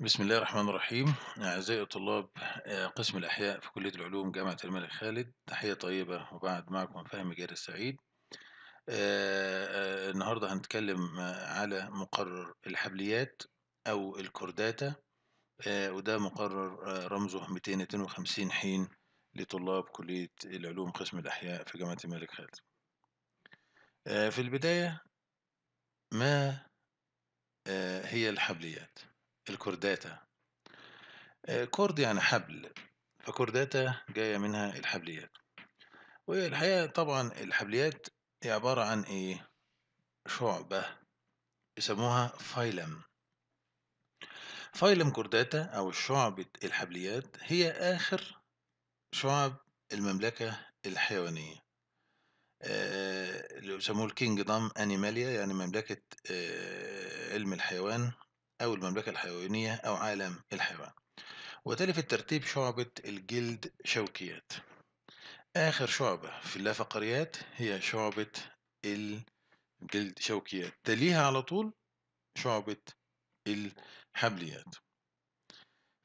بسم الله الرحمن الرحيم أعزائي طلاب آه، قسم الأحياء في كلية العلوم جامعة الملك خالد تحية طيبة وبعد معكم فهمي جار السعيد آه، آه، النهاردة هنتكلم على مقرر الحبليات أو الكورداتا وده مقرر رمزه 252 حين لطلاب كلية العلوم قسم الأحياء في جامعة الملك خالد في البداية ما هي الحبليات؟ الكورداتا آه، كورد يعني حبل فكورداتا جاية منها الحبليات وهي الحقيقة طبعا الحبليات هي عبارة عن إيه شعبة يسموها فايلم فايلم كورداتا أو شعبة الحبليات هي آخر شعب المملكة الحيوانية آه، اللي يسموه دام أنيماليا يعني مملكة آه، علم الحيوان أو المملكة الحيوانية أو عالم الحيوان وتالي في الترتيب شعبة الجلد شوكيات آخر شعبة في اللافقريات هي شعبة الجلد شوكيات تليها على طول شعبة الحبليات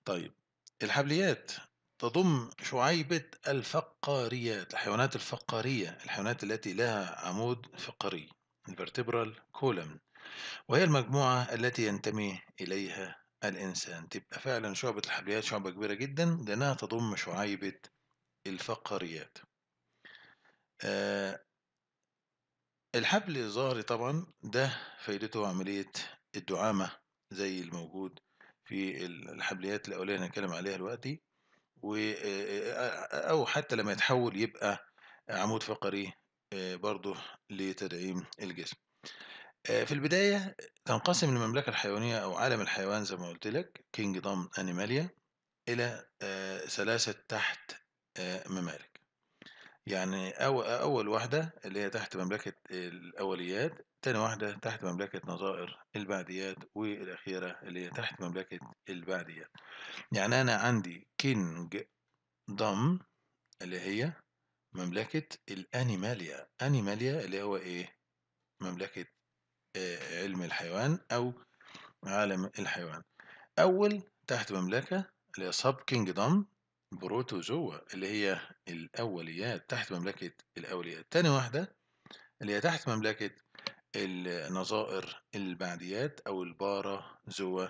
طيب الحبليات تضم شعيبة الفقاريات الحيوانات الفقارية الحيوانات التي لها عمود فقري vertebral column وهي المجموعة التي ينتمي إليها الإنسان تبقى فعلا شعبة الحبليات شعبة كبيرة جدا لأنها تضم شعيبة الفقريات آه الحبل الظهري طبعا ده فايدته عملية الدعامة زي الموجود في الحبليات الأولية اللي هنتكلم عليها دلوقتي آه، آه، أو حتى لما يتحول يبقى عمود فقري آه، برضه لتدعيم الجسم آه، في البداية تنقسم المملكة الحيوانية أو عالم الحيوان زي ما قلت لك كينجدوم أنيماليا إلى ثلاثة آه، تحت آه، ممالك يعني أول واحدة اللي هي تحت مملكة الأوليات تاني واحدة تحت مملكة نظائر البعديات والأخيرة اللي هي تحت مملكة البعديات يعني أنا عندي كينج دوم اللي هي مملكة الأنيماليا أنيماليا اللي هو إيه؟ مملكة علم الحيوان أو عالم الحيوان أول تحت مملكة اللي هي سب كينجدم بروتوزوا اللي هي الأوليات تحت مملكة الأوليات تاني واحدة اللي هي تحت مملكة النظائر البعديات أو البارا زوا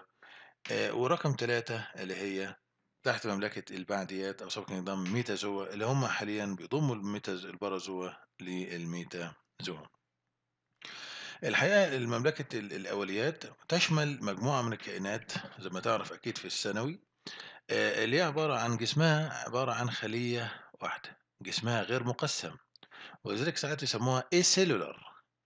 آه ورقم ثلاثة اللي هي تحت مملكة البعديات أو سب كينجدم ميتازوا اللي هم حاليا بيضموا الميتاز البارازوا للميتازوا الحقيقة المملكة الأوليات تشمل مجموعة من الكائنات زي ما تعرف أكيد في الثانوي اللي هي عبارة عن جسمها عبارة عن خلية واحدة، جسمها غير مقسّم، ولذلك ساعات يسموها اي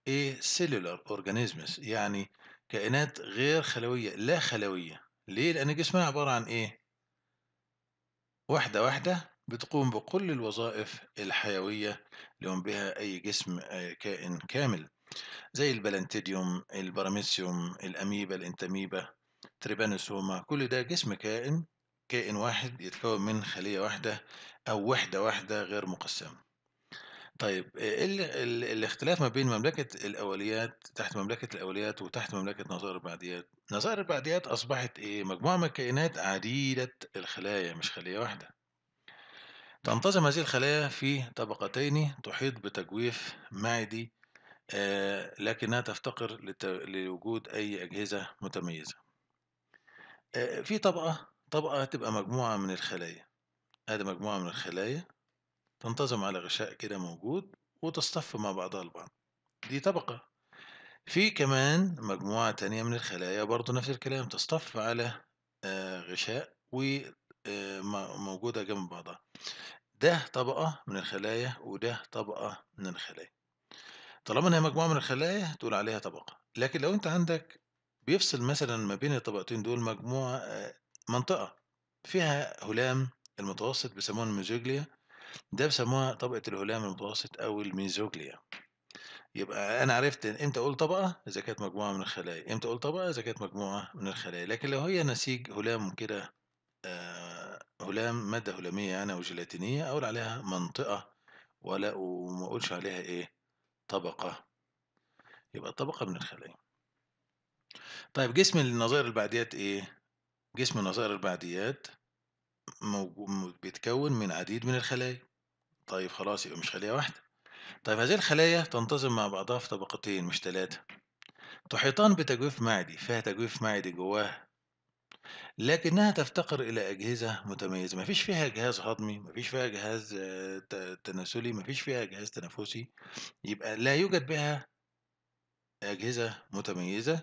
اي acellular اورجانيزمس يعني كائنات غير خلوية، لا خلوية، ليه؟ لأن جسمها عبارة عن إيه؟ واحدة، واحدة بتقوم بكل الوظائف الحيوية اللي يقوم بها أي جسم كائن كامل. زي البلانتيديوم البراميسيوم الأميبا الانتاميبا تريبانوسوما كل ده جسم كائن كائن واحد يتكون من خلية واحدة أو وحدة واحدة غير مقسمة طيب إيه ال ال الاختلاف ما بين مملكة الأوليات تحت مملكة الأوليات وتحت مملكة نظائر البعديات نظائر البعديات أصبحت إيه مجموعة من الكائنات عديدة الخلايا مش خلية واحدة تنتظم هذه الخلايا في طبقتين تحيط بتجويف معدي آه، لكنها تفتقر لوجود أي أجهزة متميزة. آه، في طبقة طبقة هتبقى مجموعة من الخلايا ادي مجموعة من الخلايا تنتظم على غشاء كده موجود وتصطف مع بعضها البعض دي طبقة في كمان مجموعة تانية من الخلايا برضو نفس الكلام تصطف على آه، غشاء وموجودة آه، جنب بعضها ده طبقة من الخلايا وده طبقة من الخلايا طالما إن هي مجموعة من الخلايا تقول عليها طبقة، لكن لو أنت عندك بيفصل مثلًا ما بين الطبقتين دول مجموعة آه، منطقة فيها هلام المتوسط بيسموها الميزوجليا، ده بيسموها طبقة الهلام المتوسط أو الميزوجليا. يبقى أنا عرفت إمتى أقول طبقة إذا كانت مجموعة من الخلايا، إمتى أقول طبقة إذا كانت مجموعة من الخلايا، لكن لو هي نسيج هلام كده آه، هلام مادة هلامية يعني أو جيلاتينية أقول عليها منطقة ولا وما أقولش عليها إيه طبقة يبقى طبقة من الخلايا طيب جسم النظائر البعديات ايه جسم النظائر البعديات بيتكون من عديد من الخلايا طيب خلاص يبقى مش خلية واحدة طيب هذه الخلايا تنتظم مع بعضها في طبقتين مش ثلاثة تحيطان بتجويف معدي فيها تجويف معدي جواه لكنها تفتقر إلى أجهزة متميزة، ما فيش فيها جهاز هضمي، ما فيش فيها جهاز آه، تناسلي، ما فيش فيها جهاز تنفسي، يبقى لا يوجد بها أجهزة متميزة،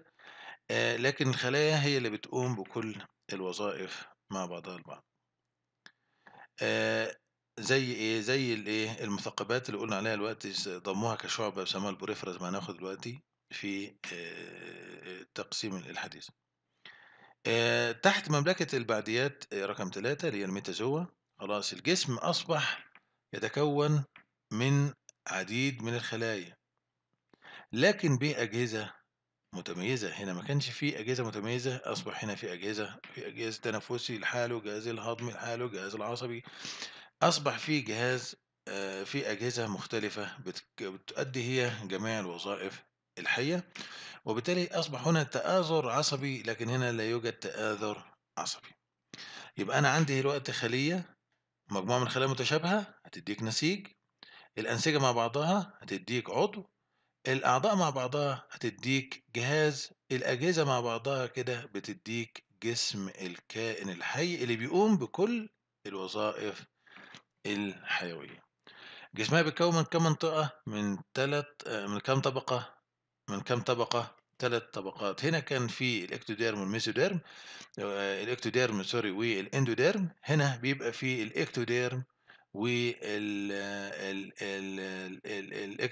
آه، لكن الخلايا هي اللي بتقوم بكل الوظائف مع بعضها البعض. آه، زي إيه، زي الإيه، المثقبات اللي قُلنا عليها دلوقتي ضموها كشعبة سموها الPeripherals ما ناخد دلوقتي في تقسيم الحديث آه، تحت مملكة البعديات آه، رقم ثلاثة اللي هي الميتازوا خلاص الجسم أصبح يتكون من عديد من الخلايا لكن بأجهزة متميزة هنا ما كانش في أجهزة متميزة أصبح هنا في أجهزة في أجهزة تنفسي لحاله جهاز الهضم لحاله جهاز العصبي أصبح في جهاز آه، في أجهزة مختلفة بتؤدي هي جميع الوظائف الحية وبالتالي أصبح هنا تآزر عصبي لكن هنا لا يوجد تآزر عصبي يبقى أنا عندي دلوقتي خلية مجموعة من الخلايا متشابهة هتديك نسيج الأنسجة مع بعضها هتديك عضو الأعضاء مع بعضها هتديك جهاز الأجهزة مع بعضها كده بتديك جسم الكائن الحي اللي بيقوم بكل الوظائف الحيوية جسمها بيتكون من كم منطقة من ثلاث آه، من كم طبقة من كم طبقة؟ ثلاث طبقات هنا كان في الاكتوديرم والميزوديرم آه، الاكتوديرم سوري والاندوديرم هنا بيبقى في الاكتوديرم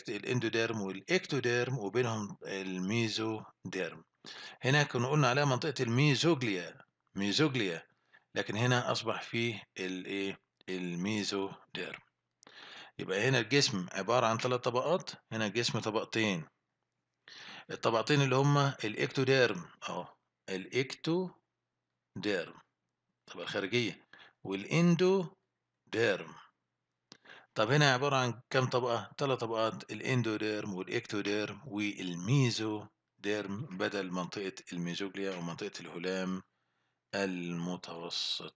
الاندوديرم والاكتوديرم وبينهم الميزوديرم هنا كنا قلنا عليها منطقة الميزوجليا ميزوجليا لكن هنا أصبح فيه الايه الميزوديرم يبقى هنا الجسم عبارة عن ثلاث طبقات هنا الجسم طبقتين الطبقتين اللي هما الاكتوديرم اهو الاكتوديرم الطبقة الخارجية والاندوديرم طب هنا عبارة عن كم طبقة؟ ثلاث طبقات الاندوديرم والاكتوديرم والميزوديرم بدل منطقة الميزوجليا أو منطقة الهلام المتوسط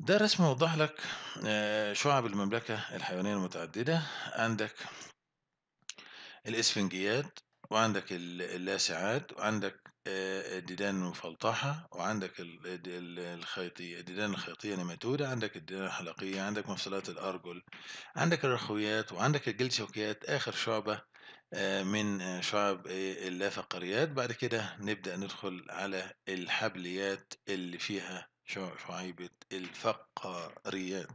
ده رسم يوضح لك آه، شعب المملكة الحيوانية المتعددة عندك الإسفنجيات وعندك اللاسعات وعندك الديدان المفلطحة وعندك الخيطية الديدان الخيطية نماتودة عندك الديدان الحلقية عندك مفصلات الأرجل عندك الرخويات وعندك شوكيات آخر شعبة من شعب اللافقريات بعد كده نبدأ ندخل على الحبليات اللي فيها شعيبة الفقريات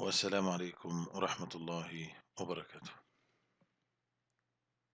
والسلام عليكم ورحمة الله وبركاته